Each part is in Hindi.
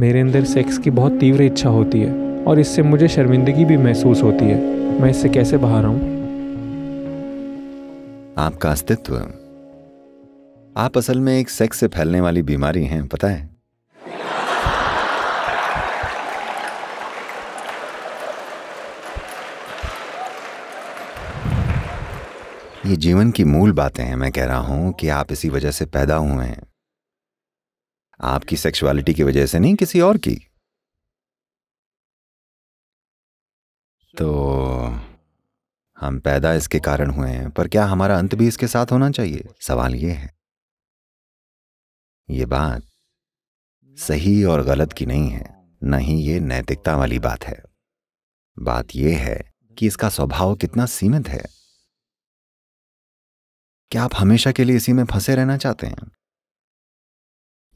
मेरे अंदर सेक्स की बहुत तीव्र इच्छा होती है और इससे मुझे शर्मिंदगी भी महसूस होती है मैं इससे कैसे बाहर आऊं आपका अस्तित्व आप असल में एक सेक्स से फैलने वाली बीमारी हैं पता है ये जीवन की मूल बातें हैं मैं कह रहा हूं कि आप इसी वजह से पैदा हुए हैं आपकी सेक्सुअलिटी की वजह से नहीं किसी और की तो हम पैदा इसके कारण हुए हैं पर क्या हमारा अंत भी इसके साथ होना चाहिए सवाल यह है ये बात सही और गलत की नहीं है न ही ये नैतिकता वाली बात है बात यह है कि इसका स्वभाव कितना सीमित है क्या आप हमेशा के लिए इसी में फंसे रहना चाहते हैं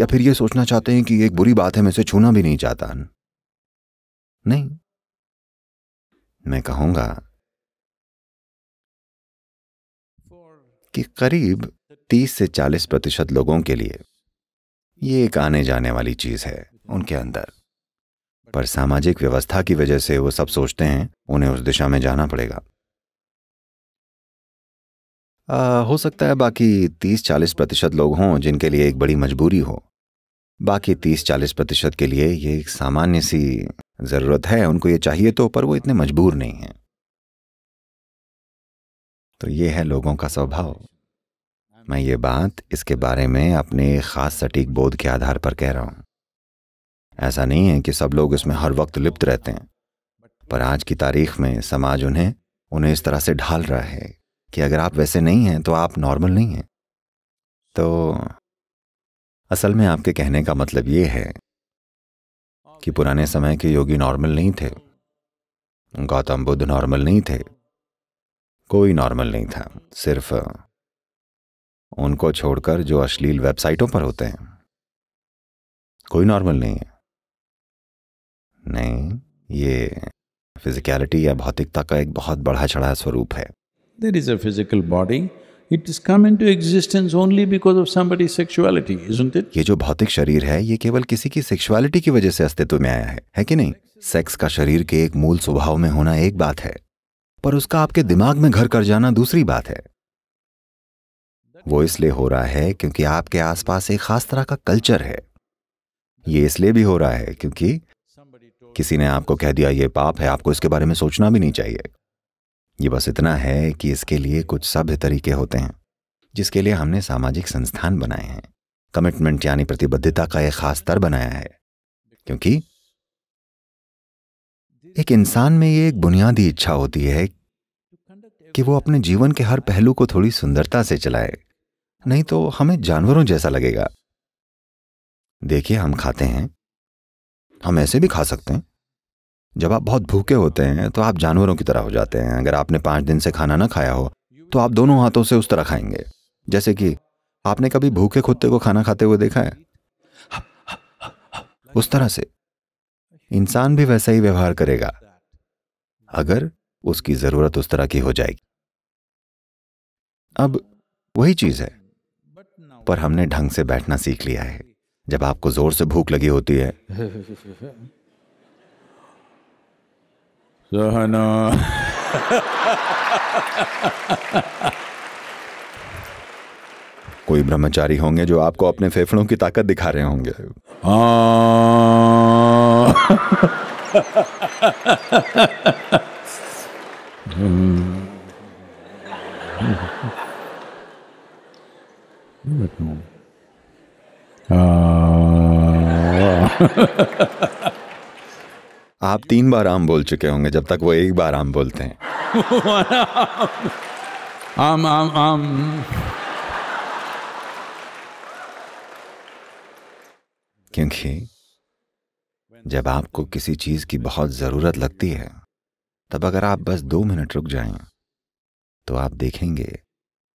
या फिर ये सोचना चाहते हैं कि एक बुरी बात है मैं इसे छूना भी नहीं चाहता नहीं मैं कहूंगा कि करीब 30 से 40 प्रतिशत लोगों के लिए ये एक आने जाने वाली चीज है उनके अंदर पर सामाजिक व्यवस्था की वजह से वो सब सोचते हैं उन्हें उस दिशा में जाना पड़ेगा आ, हो सकता है बाकी तीस चालीस प्रतिशत लोग हों जिनके लिए एक बड़ी मजबूरी हो बाकी तीस चालीस प्रतिशत के लिए ये एक सामान्य सी ज़रूरत है उनको ये चाहिए तो पर वो इतने मजबूर नहीं हैं तो ये है लोगों का स्वभाव मैं ये बात इसके बारे में अपने ख़ास सटीक बोध के आधार पर कह रहा हूं ऐसा नहीं है कि सब लोग इसमें हर वक्त लिप्त रहते हैं पर आज की तारीख में समाज उन्हें उन्हें इस तरह से ढाल रहा है कि अगर आप वैसे नहीं हैं तो आप नॉर्मल नहीं हैं तो असल में आपके कहने का मतलब ये है कि पुराने समय के योगी नॉर्मल नहीं थे गौतम बुद्ध नॉर्मल नहीं थे कोई नॉर्मल नहीं था सिर्फ उनको छोड़कर जो अश्लील वेबसाइटों पर होते हैं कोई नॉर्मल नहीं है नहीं ये फिजिकलिटी या भौतिकता का एक बहुत बढ़ा चढ़ा स्वरूप है There is a physical body, it has come into existence only because of somebody's sexuality, isn't it? ये जो भौतिक शरीर है ये केवल किसी की सेक्सुअलिटी की वजह से अस्तित्व में आया है है कि नहीं सेक्स का शरीर के एक मूल स्वभाव में होना एक बात है पर उसका आपके दिमाग में घर कर जाना दूसरी बात है वो इसलिए हो रहा है क्योंकि आपके आसपास एक खास तरह का कल्चर है ये इसलिए भी हो रहा है क्योंकि किसी ने आपको कह दिया ये पाप है आपको इसके बारे में सोचना भी नहीं चाहिए ये बस इतना है कि इसके लिए कुछ सभ्य तरीके होते हैं जिसके लिए हमने सामाजिक संस्थान बनाए हैं कमिटमेंट यानी प्रतिबद्धता का एक खास स्तर बनाया है क्योंकि एक इंसान में ये एक बुनियादी इच्छा होती है कि वो अपने जीवन के हर पहलू को थोड़ी सुंदरता से चलाए नहीं तो हमें जानवरों जैसा लगेगा देखिए हम खाते हैं हम ऐसे भी खा सकते हैं जब आप बहुत भूखे होते हैं तो आप जानवरों की तरह हो जाते हैं अगर आपने पांच दिन से खाना ना खाया हो तो आप दोनों हाथों से उस तरह खाएंगे जैसे कि आपने कभी भूखे कुत्ते को खाना खाते हुए देखा है उस तरह से इंसान भी वैसा ही व्यवहार करेगा अगर उसकी जरूरत उस तरह की हो जाएगी अब वही चीज है पर हमने ढंग से बैठना सीख लिया है जब आपको जोर से भूख लगी होती है सहना कोई ब्रह्मचारी होंगे जो आपको अपने फेफड़ों की ताकत दिखा रहे होंगे आ हाँ। आप तीन बार आम बोल चुके होंगे जब तक वो एक बार आम बोलते हैं आम आम आम क्योंकि जब आपको किसी चीज की बहुत जरूरत लगती है तब अगर आप बस दो मिनट रुक जाएं, तो आप देखेंगे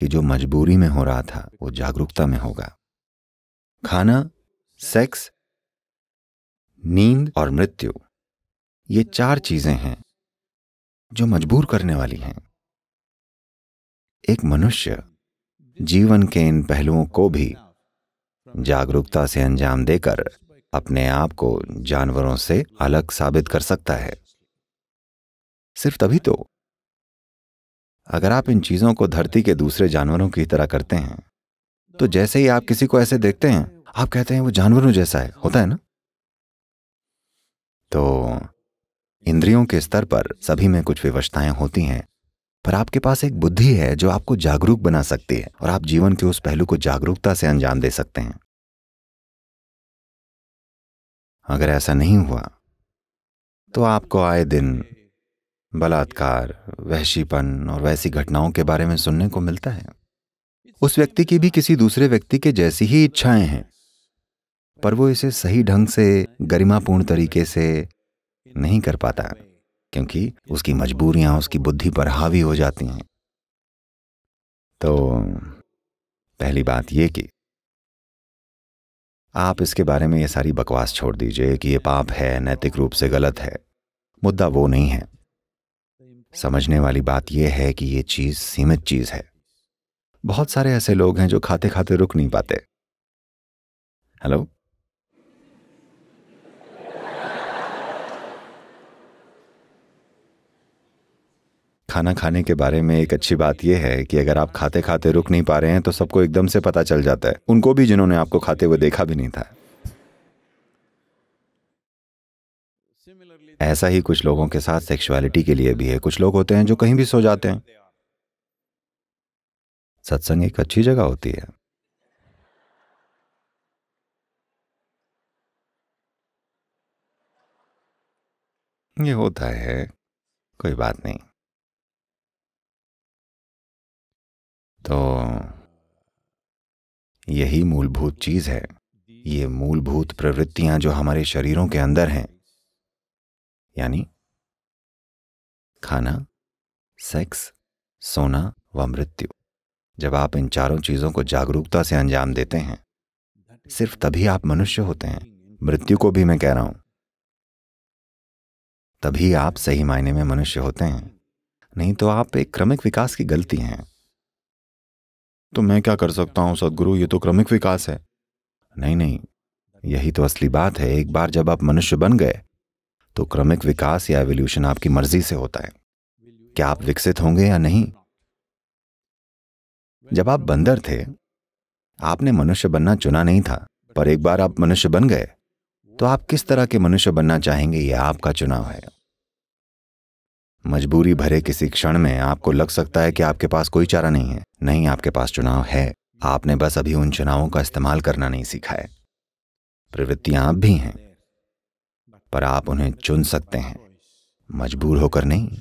कि जो मजबूरी में हो रहा था वो जागरूकता में होगा खाना सेक्स नींद और मृत्यु ये चार चीजें हैं जो मजबूर करने वाली हैं एक मनुष्य जीवन के इन पहलुओं को भी जागरूकता से अंजाम देकर अपने आप को जानवरों से अलग साबित कर सकता है सिर्फ तभी तो अगर आप इन चीजों को धरती के दूसरे जानवरों की तरह करते हैं तो जैसे ही आप किसी को ऐसे देखते हैं आप कहते हैं वो जानवरों जैसा है होता है ना तो इंद्रियों के स्तर पर सभी में कुछ विवशताएं होती हैं पर आपके पास एक बुद्धि है जो आपको जागरूक बना सकती है और आप जीवन के उस पहलू को जागरूकता से अंजाम दे सकते हैं अगर ऐसा नहीं हुआ तो आपको आए दिन बलात्कार वहशीपन और वैसी घटनाओं के बारे में सुनने को मिलता है उस व्यक्ति की भी किसी दूसरे व्यक्ति के जैसी ही इच्छाएं हैं पर वो इसे सही ढंग से गरिमापूर्ण तरीके से नहीं कर पाता क्योंकि उसकी मजबूरियां उसकी बुद्धि पर हावी हो जाती हैं तो पहली बात यह कि आप इसके बारे में ये सारी बकवास छोड़ दीजिए कि ये पाप है नैतिक रूप से गलत है मुद्दा वो नहीं है समझने वाली बात यह है कि ये चीज़ सीमित चीज़ है बहुत सारे ऐसे लोग हैं जो खाते खाते रुक नहीं पाते हेलो खाना खाने के बारे में एक अच्छी बात यह है कि अगर आप खाते खाते रुक नहीं पा रहे हैं तो सबको एकदम से पता चल जाता है उनको भी जिन्होंने आपको खाते हुए देखा भी नहीं था ऐसा ही कुछ लोगों के साथ सेक्सुअलिटी के लिए भी है कुछ लोग होते हैं जो कहीं भी सो जाते हैं सत्संग एक अच्छी जगह होती है ये होता है कोई बात नहीं तो यही मूलभूत चीज है ये मूलभूत प्रवृत्तियां जो हमारे शरीरों के अंदर हैं यानी खाना सेक्स सोना व मृत्यु जब आप इन चारों चीजों को जागरूकता से अंजाम देते हैं सिर्फ तभी आप मनुष्य होते हैं मृत्यु को भी मैं कह रहा हूं तभी आप सही मायने में मनुष्य होते हैं नहीं तो आप एक क्रमिक विकास की गलती हैं तो मैं क्या कर सकता हूँ सदगुरु ये तो क्रमिक विकास है नहीं नहीं यही तो असली बात है एक बार जब आप मनुष्य बन गए तो क्रमिक विकास या एवोल्यूशन आपकी मर्जी से होता है क्या आप विकसित होंगे या नहीं जब आप बंदर थे आपने मनुष्य बनना चुना नहीं था पर एक बार आप मनुष्य बन गए तो आप किस तरह के मनुष्य बनना चाहेंगे यह आपका चुनाव है मजबूरी भरे किसी क्षण में आपको लग सकता है कि आपके पास कोई चारा नहीं है नहीं आपके पास चुनाव है आपने बस अभी उन चुनावों का इस्तेमाल करना नहीं सीखा है प्रवृत्तियां आप भी हैं पर आप उन्हें चुन सकते हैं मजबूर होकर नहीं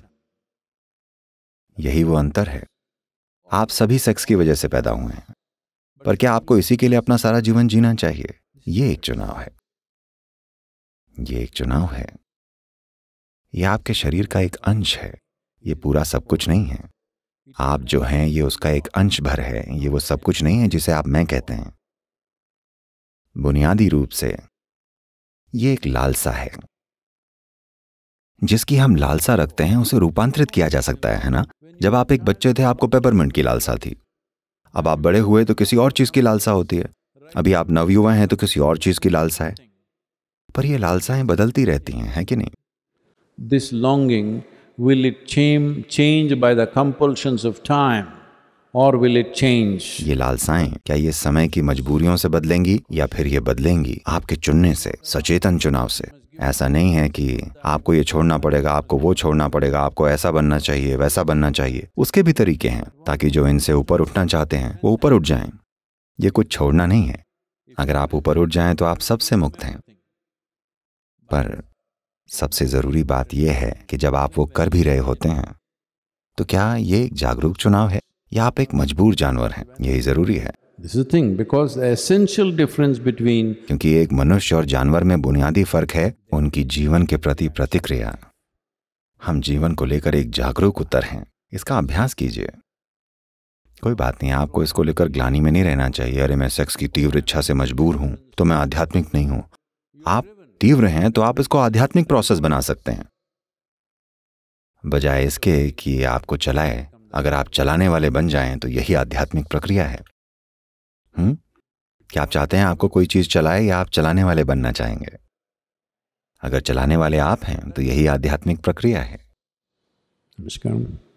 यही वो अंतर है आप सभी सेक्स की वजह से पैदा हुए हैं पर क्या आपको इसी के लिए अपना सारा जीवन जीना चाहिए ये एक चुनाव है ये एक चुनाव है यह आपके शरीर का एक अंश है ये पूरा सब कुछ नहीं है आप जो हैं ये उसका एक अंश भर है ये वो सब कुछ नहीं है जिसे आप मैं कहते हैं बुनियादी रूप से ये एक लालसा है जिसकी हम लालसा रखते हैं उसे रूपांतरित किया जा सकता है, है ना जब आप एक बच्चे थे आपको पेपरमेंट की लालसा थी अब आप बड़े हुए तो किसी और चीज़ की लालसा होती है अभी आप नवयुवा हैं तो किसी और चीज़ की लालसा है पर ये लालसाएं बदलती रहती हैं है कि नहीं This longing, will it change by the compulsions of time? और विल इट चेंज ये लालसाएं क्या ये समय की मजबूरियों से बदलेंगी या फिर ये बदलेंगी आपके चुनने से सचेतन चुनाव से ऐसा नहीं है कि आपको ये छोड़ना पड़ेगा आपको वो छोड़ना पड़ेगा आपको ऐसा बनना चाहिए वैसा बनना चाहिए उसके भी तरीके हैं ताकि जो इनसे ऊपर उठना चाहते हैं वो ऊपर उठ जाएं ये कुछ छोड़ना नहीं है अगर आप ऊपर उठ जाएं तो आप सबसे मुक्त हैं पर सबसे ज़रूरी बात यह है कि जब आप वो कर भी रहे होते हैं तो क्या ये एक जागरूक चुनाव है या आप एक मजबूर जानवर हैं यही ज़रूरी है क्योंकि एक मनुष्य और जानवर में बुनियादी फर्क है उनकी जीवन के प्रति प्रतिक्रिया हम जीवन को लेकर एक जागरूक उत्तर हैं इसका अभ्यास कीजिए कोई बात नहीं आपको इसको लेकर ग्लानी में नहीं रहना चाहिए अरे मैं सेक्स की तीव्र इच्छा से मजबूर हूं तो मैं आध्यात्मिक नहीं हूं आप तीव्र हैं तो आप इसको आध्यात्मिक प्रोसेस बना सकते हैं बजाय इसके कि आपको चलाए अगर आप चलाने वाले बन जाएं तो यही आध्यात्मिक प्रक्रिया है हुँ? क्या आप चाहते हैं आपको कोई चीज चलाए या आप चलाने वाले बनना चाहेंगे अगर चलाने वाले आप हैं तो यही आध्यात्मिक प्रक्रिया है नमस्कार